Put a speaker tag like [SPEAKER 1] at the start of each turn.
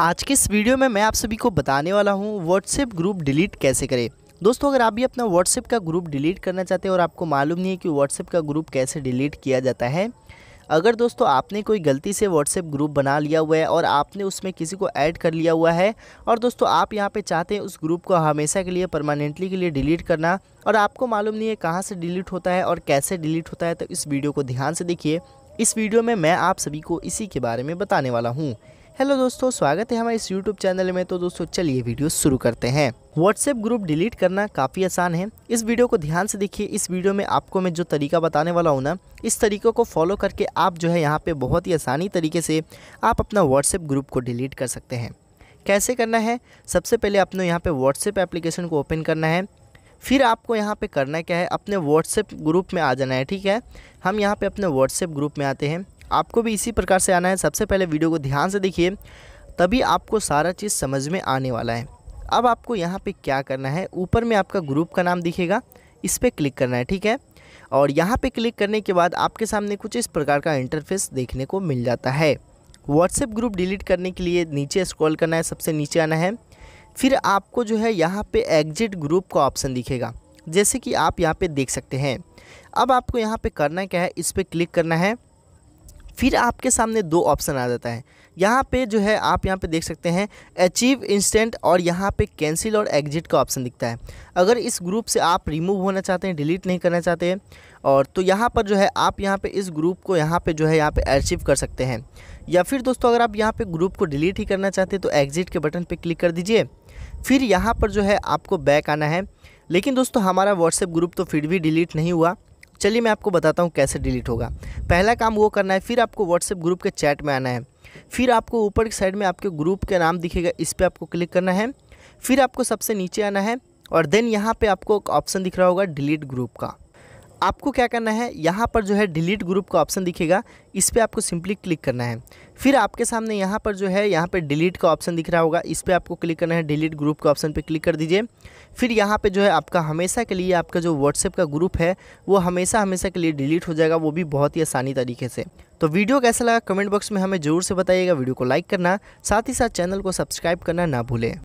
[SPEAKER 1] आज के इस वीडियो में मैं आप सभी को बताने वाला हूँ व्हाट्सएप ग्रुप डिलीट कैसे करें दोस्तों अगर आप भी अपना व्हाट्सएप का ग्रुप डिलीट करना चाहते हैं और आपको मालूम नहीं है कि व्हाट्सएप का ग्रुप कैसे डिलीट किया जाता है अगर दोस्तों आपने कोई गलती से व्हाट्सएप ग्रुप बना लिया हुआ है और आपने उसमें किसी को ऐड कर लिया हुआ है और दोस्तों आप यहाँ पे चाहते हैं उस ग्रुप को हमेशा के लिए परमानेंटली के लिए डिलीट करना और आपको मालूम नहीं है कहाँ से डिलीट होता है और कैसे डिलीट होता है तो इस वीडियो को ध्यान से देखिए इस वीडियो में मैं आप सभी को इसी के बारे में बताने वाला हूँ हेलो दोस्तों स्वागत है हमारे इस यूट्यूब चैनल में तो दोस्तों चलिए वीडियो शुरू करते हैं व्हाट्सएप ग्रुप डिलीट करना काफ़ी आसान है इस वीडियो को ध्यान से देखिए इस वीडियो में आपको मैं जो तरीका बताने वाला हूँ ना इस तरीक़े को फॉलो करके आप जो है यहाँ पे बहुत ही आसानी तरीके से आप अपना व्हाट्सएप ग्रुप को डिलीट कर सकते हैं कैसे करना है सबसे पहले आपने यहाँ पर व्हाट्सएप एप्लीकेशन को ओपन करना है फिर आपको यहाँ पर करना क्या है अपने व्हाट्सएप ग्रुप में आ जाना है ठीक है हम यहाँ पर अपने व्हाट्सएप ग्रुप में आते हैं आपको भी इसी प्रकार से आना है सबसे पहले वीडियो को ध्यान से देखिए तभी आपको सारा चीज़ समझ में आने वाला है अब आपको यहाँ पे क्या करना है ऊपर में आपका ग्रुप का नाम दिखेगा इस पर क्लिक करना है ठीक है और यहाँ पे क्लिक करने के बाद आपके सामने कुछ इस प्रकार का इंटरफेस देखने को मिल जाता है व्हाट्सएप ग्रुप डिलीट करने के लिए नीचे स्क्रॉल करना है सबसे नीचे आना है फिर आपको जो है यहाँ पर एग्जिट ग्रुप का ऑप्शन दिखेगा जैसे कि आप यहाँ पर देख सकते हैं अब आपको यहाँ पर करना क्या है इस पर क्लिक करना है फिर आपके सामने दो ऑप्शन आ जाता है यहाँ पे जो है आप यहाँ पे देख सकते हैं अचीव इंस्टेंट और यहाँ पे कैंसिल और एग्जिट का ऑप्शन दिखता है अगर इस ग्रुप से आप रिमूव होना चाहते हैं डिलीट नहीं करना चाहते हैं और तो यहाँ पर जो है आप यहाँ पे इस ग्रुप को यहाँ पे जो है यहाँ पे अचीव कर सकते हैं या फिर दोस्तों अगर आप यहाँ पर ग्रुप को डिलीट ही करना चाहते हैं तो एग्जिट के बटन पर क्लिक कर दीजिए फिर यहाँ पर जो है आपको बैक आना है लेकिन दोस्तों हमारा व्हाट्सएप ग्रुप तो फिर भी डिलीट नहीं हुआ चलिए मैं आपको बताता हूँ कैसे डिलीट होगा पहला काम वो करना है फिर आपको व्हाट्सएप ग्रुप के चैट में आना है फिर आपको ऊपर की साइड में आपके ग्रुप के नाम दिखेगा इस पर आपको क्लिक करना है फिर आपको सबसे नीचे आना है और देन यहाँ पे आपको एक ऑप्शन दिख रहा होगा डिलीट ग्रुप का आपको क्या करना है यहाँ पर जो है डिलीट ग्रुप का ऑप्शन दिखेगा इस पर आपको सिंपली क्लिक करना है फिर आपके सामने यहाँ पर जो है यहाँ पर डिलीट का ऑप्शन दिख रहा होगा इस पर आपको क्लिक करना है डिलीट ग्रुप का ऑप्शन पर क्लिक कर दीजिए फिर यहाँ पर जो है आपका हमेशा के लिए आपका जो व्हाट्सएप का ग्रुप है वो हमेशा हमेशा के लिए डिलीट हो जाएगा वो भी बहुत ही आसानी तरीके से तो वीडियो कैसा लगा कमेंट बॉक्स में हमें ज़रूर से बताइएगा वीडियो को लाइक करना साथ ही साथ चैनल को सब्सक्राइब करना ना भूलें